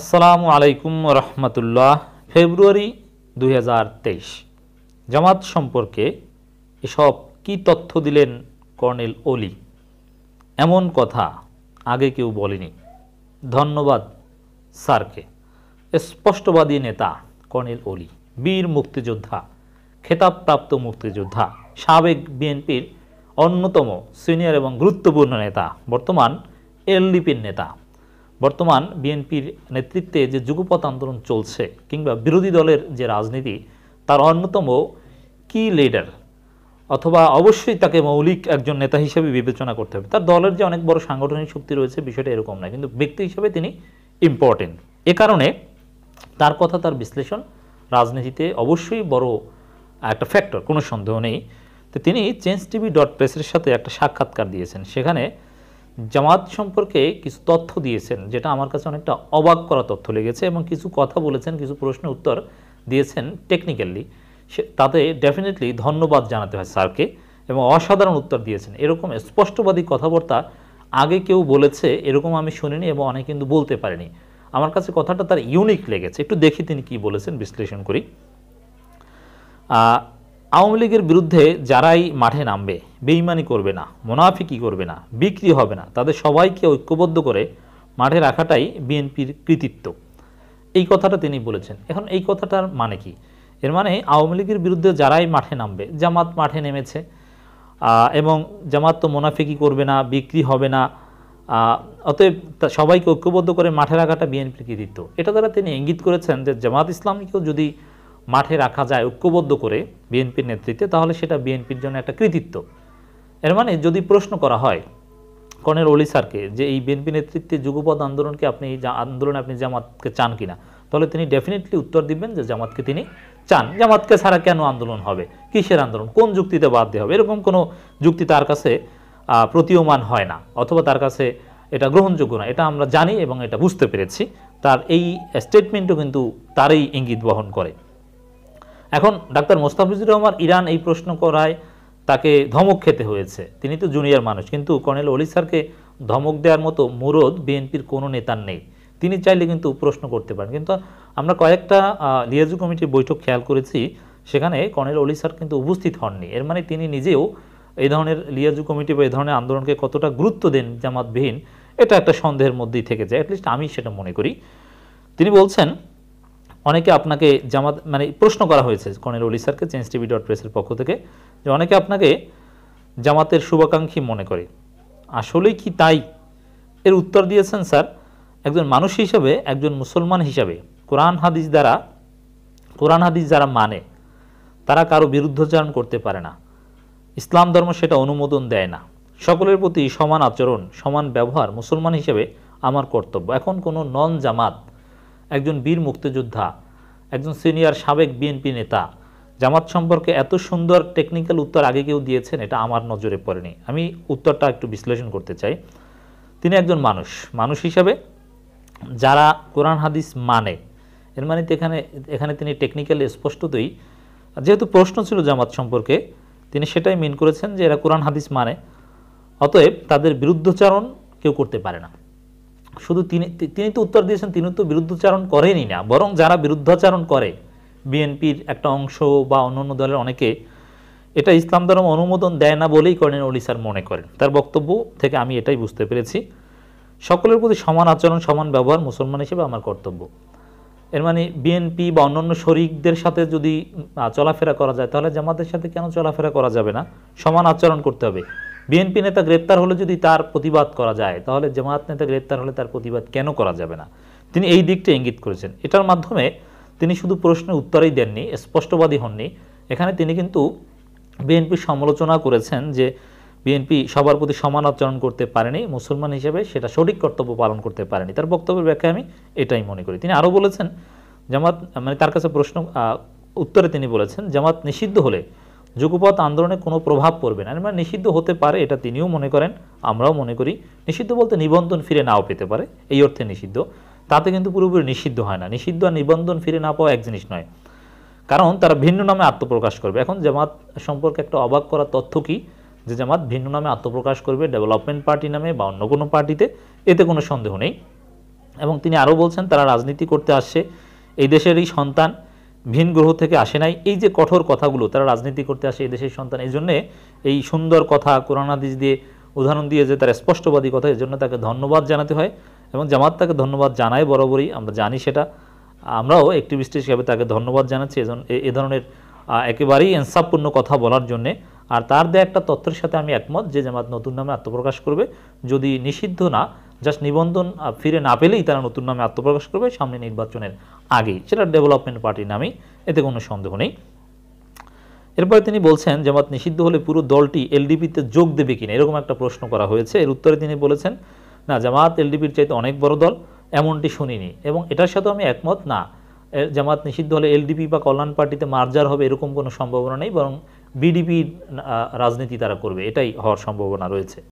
আসসালামু আলাইকুম রহমতুল্লাহ ফেব্রুয়ারি দুই জামাত সম্পর্কে এসব কি তথ্য দিলেন কর্নেল ওলি এমন কথা আগে কেউ বলেনি ধন্যবাদ স্যারকে স্পষ্টবাদী নেতা কর্নেল ওলি বীর মুক্তিযোদ্ধা খেতাবপ্রাপ্ত মুক্তিযোদ্ধা সাবেক বিএনপির অন্যতম সিনিয়র এবং গুরুত্বপূর্ণ নেতা বর্তমান এলডিপির নেতা বর্তমান বিএনপির নেতৃত্বে যে যুগপথ আন্দোলন চলছে কিংবা বিরোধী দলের যে রাজনীতি তার অন্যতম কি লিডার অথবা অবশ্যই তাকে মৌলিক একজন নেতা হিসেবে বিবেচনা করতে হবে তার দলের যে অনেক বড় সাংগঠনিক শক্তি রয়েছে বিষয়টা এরকম না কিন্তু ব্যক্তি হিসেবে তিনি ইম্পর্টেন্ট এ কারণে তার কথা তার বিশ্লেষণ রাজনীতিতে অবশ্যই বড় একটা ফ্যাক্টর কোনো সন্দেহ নেই তো তিনি চেঞ্জ টিভি ডট প্রেসের সাথে একটা সাক্ষাৎকার দিয়েছেন সেখানে জামাত সম্পর্কে কিছু তথ্য দিয়েছেন যেটা আমার কাছে অনেকটা অবাক করা তথ্য লেগেছে এবং কিছু কথা বলেছেন কিছু প্রশ্ন উত্তর দিয়েছেন টেকনিক্যালি সে তাতে ডেফিনেটলি ধন্যবাদ জানাতে হয় স্যারকে এবং অসাধারণ উত্তর দিয়েছেন এরকম স্পষ্টবাদী কথাবার্তা আগে কেউ বলেছে এরকম আমি শুনিনি এবং অনেক কিন্তু বলতে পারিনি আমার কাছে কথাটা তার ইউনিক লেগেছে একটু দেখি তিনি কি বলেছেন বিশ্লেষণ করি আওয়ামী লীগের বিরুদ্ধে যারাই মাঠে নামবে বেইমানি করবে না মোনাফিকি করবে না বিক্রি হবে না তাদের সবাইকে ঐক্যবদ্ধ করে মাঠে রাখাটাই বিএনপির কৃতিত্ব এই কথাটা তিনি বলেছেন এখন এই কথাটার মানে কি এর মানে আওয়ামী লীগের বিরুদ্ধে যারাই মাঠে নামবে জামাত মাঠে নেমেছে এবং জামাত তো মোনাফিকি করবে না বিক্রি হবে না অতএব সবাইকে ঐক্যবদ্ধ করে মাঠে রাখাটা বিএনপির কৃতিত্ব এটা দ্বারা তিনি ইঙ্গিত করেছেন যে জামাত ইসলামকেও যদি মাঠে রাখা যায় ঐক্যবদ্ধ করে বিএনপির নেতৃত্বে তাহলে সেটা বিএনপির জন্য একটা কৃতিত্ব এর মানে যদি প্রশ্ন করা হয় কর্নেল ওলি স্যারকে যে এই বিএনপি নেতৃত্বে যুগপদ আন্দোলনকে আপনি আন্দোলনে আপনি জামাতকে চান কিনা তাহলে তিনি ডেফিনেটলি উত্তর দিবেন যে জামাতকে তিনি চান জামাতকে ছাড়া কেন আন্দোলন হবে কিসের আন্দোলন কোন যুক্তিতে বাদ দিয়ে হবে এরকম কোনো যুক্তি তার কাছে প্রতীয়মান হয় না অথবা তার কাছে এটা গ্রহণযোগ্য না এটা আমরা জানি এবং এটা বুঝতে পেরেছি তার এই স্টেটমেন্টও কিন্তু তারই ইঙ্গিত বহন করে এখন ডাক্তার মোস্তাফিজুর রহমান ইরান এই প্রশ্ন করায় তাকে ধমক খেতে হয়েছে তিনি তো জুনিয়র মানুষ কিন্তু কর্নেল অলি স্যারকে ধমক দেওয়ার মতো মুরদ বিএনপির কোনো নেতার নেই তিনি চাইলে কিন্তু প্রশ্ন করতে পারেন কিন্তু আমরা কয়েকটা লিয়াজু কমিটির বৈঠক খেয়াল করেছি সেখানে কর্নেল অলি স্যার কিন্তু উপস্থিত হননি এর মানে তিনি নিজেও এই ধরনের লিয়াজু কমিটি বা এই ধরনের আন্দোলনকে কতটা গুরুত্ব দেন জামাতবিহীন এটা একটা সন্দেহের মধ্যেই থেকে যায় অ্যাটলিস্ট আমি সেটা মনে করি তিনি বলছেন অনেকে আপনাকে জামাত মানে প্রশ্ন করা হয়েছে কর্নেল অলি স্যারকে চেঞ্জ টিভি ডট প্রেসের পক্ষ থেকে যে অনেকে আপনাকে জামাতের শুভাকাঙ্ক্ষী মনে করে আসলে কি তাই এর উত্তর দিয়েছেন স্যার একজন মানুষ হিসাবে একজন মুসলমান হিসাবে কোরআন হাদিস দ্বারা কোরআন হাদিস যারা মানে তারা কারো বিরুদ্ধচারণ করতে পারে না ইসলাম ধর্ম সেটা অনুমোদন দেয় না সকলের প্রতি সমান আচরণ সমান ব্যবহার মুসলমান হিসেবে আমার কর্তব্য এখন কোনো নন জামাত একজন বীর মুক্তিযোদ্ধা একজন সিনিয়র সাবেক বিএনপি নেতা জামাত সম্পর্কে এত সুন্দর টেকনিক্যাল উত্তর আগে কেউ দিয়েছেন এটা আমার নজরে পড়েনি আমি উত্তরটা একটু বিশ্লেষণ করতে চাই তিনি একজন মানুষ মানুষ হিসাবে যারা কোরআন হাদিস মানে এর মানে এখানে এখানে তিনি টেকনিক্যাল স্পষ্টতই যেহেতু প্রশ্ন ছিল জামাত সম্পর্কে তিনি সেটাই মিন করেছেন যে এরা কোরআন হাদিস মানে অতএব তাদের বিরুদ্ধচারণ কেউ করতে পারে না শুধু তিনি তিনি তো উত্তর দিয়েছেন তিনি তো বিরুদ্ধাচারণ করেনই না বরং যারা বিরুদ্ধাচারণ করে বিএনপির একটা অংশ বা অন্যান্য দলের অনেকে এটা ইসলাম ধর্ম অনুমোদন দেয় না বলেই করেন অলি স্যার মনে করেন তার বক্তব্য থেকে আমি এটাই বুঝতে পেরেছি সকলের প্রতি সমান আচরণ সমান ব্যবহার মুসলমান হিসেবে আমার কর্তব্য এর মানে বিএনপি বা অন্যান্য শরিকদের সাথে যদি চলাফেরা করা যায় তাহলে জামাতের সাথে কেন চলাফেরা করা যাবে না সমান আচরণ করতে হবে বিএনপি নেতা গ্রেপ্তার হলে যদি তার প্রতিবাদ করা যায় তাহলে জামায়াত নেতা গ্রেপ্তার হলে তার প্রতিবাদ কেন করা যাবে না তিনি এই দিকটা ইঙ্গিত করেছেন এটার মাধ্যমে তিনি শুধু প্রশ্নের উত্তরেই দেননি স্পষ্টবাদী হননি এখানে তিনি কিন্তু বিএনপির সমালোচনা করেছেন যে বিএনপি সবার প্রতি সমান আচরণ করতে পারেনি মুসলমান হিসেবে সেটা সঠিক কর্তব্য পালন করতে পারেনি তার বক্তব্যের ব্যাখ্যা আমি এটাই মনে করি তিনি আরও বলেছেন জামাত মানে তার কাছে প্রশ্ন উত্তরে তিনি বলেছেন জামাত নিষিদ্ধ হলে যুগপথ আন্দোলনে কোনো প্রভাব পড়বে না মানে নিষিদ্ধ হতে পারে এটা তিনিও মনে করেন আমরাও মনে করি নিষিদ্ধ বলতে নিবন্ধন ফিরে নাও পেতে পারে এই অর্থে নিষিদ্ধ তাতে কিন্তু পুরোপুরি নিষিদ্ধ হয় না নিষিদ্ধ আর নিবন্ধন ফিরে না পাওয়া এক জিনিস নয় কারণ তারা ভিন্ন নামে আত্মপ্রকাশ করবে এখন জামাত সম্পর্কে একটা অবাক করা তথ্য কি যে জামাত ভিন্ন নামে আত্মপ্রকাশ করবে ডেভেলপমেন্ট পার্টি নামে বা অন্য কোনো পার্টিতে এতে কোনো সন্দেহ নেই এবং তিনি আরও বলছেন তারা রাজনীতি করতে আসছে এই দেশেরই সন্তান ভিন গ্রহ থেকে আসে নাই এই যে কঠোর কথাগুলো তারা রাজনীতি করতে আসে দেশের সন্তান এই জন্যে এই সুন্দর কথা কোরআনাদিস দিয়ে উদাহরণ দিয়ে যে তার স্পষ্টবাদী কথা এর জন্য তাকে ধন্যবাদ জানাতে হয় এবং জামাত তাকে ধন্যবাদ জানায় বরাবরই আমরা জানি সেটা আমরাও অ্যাক্টিভিস্ট হিসাবে তাকে ধন্যবাদ জানাচ্ছি এ ধরনের একেবারেই ইনসাফপূর্ণ কথা বলার জন্যে আর তার দেয়া একটা তথ্যের সাথে আমি একমত যে জামাত নতুন নামে আত্মপ্রকাশ করবে যদি নিষিদ্ধ না জাস্ট নিবন্ধন ফিরে না পেলেই তারা নতুন নামে আত্মপ্রকাশ করবে সামনে নির্বাচনের আগেই সেটা ডেভেলপমেন্ট পার্টির নামেই এতে কোনো সন্দেহ নেই এরপরে তিনি বলছেন জামাত নিষিদ্ধ হলে পুরো দলটি এলডিপিতে যোগ দেবে কিনা এরকম একটা প্রশ্ন করা হয়েছে এর উত্তরে তিনি বলেছেন না জামাত এলডিপির চাইতে অনেক বড় দল এমনটি শুনিনি এবং এটার সাথে আমি একমত না জামাত নিষিদ্ধ হলে এলডিপি বা কল্যাণ পার্টিতে মার্জার হবে এরকম কোনো সম্ভাবনা নেই বরং বিডিপির রাজনীতি তারা করবে এটাই হওয়ার সম্ভাবনা রয়েছে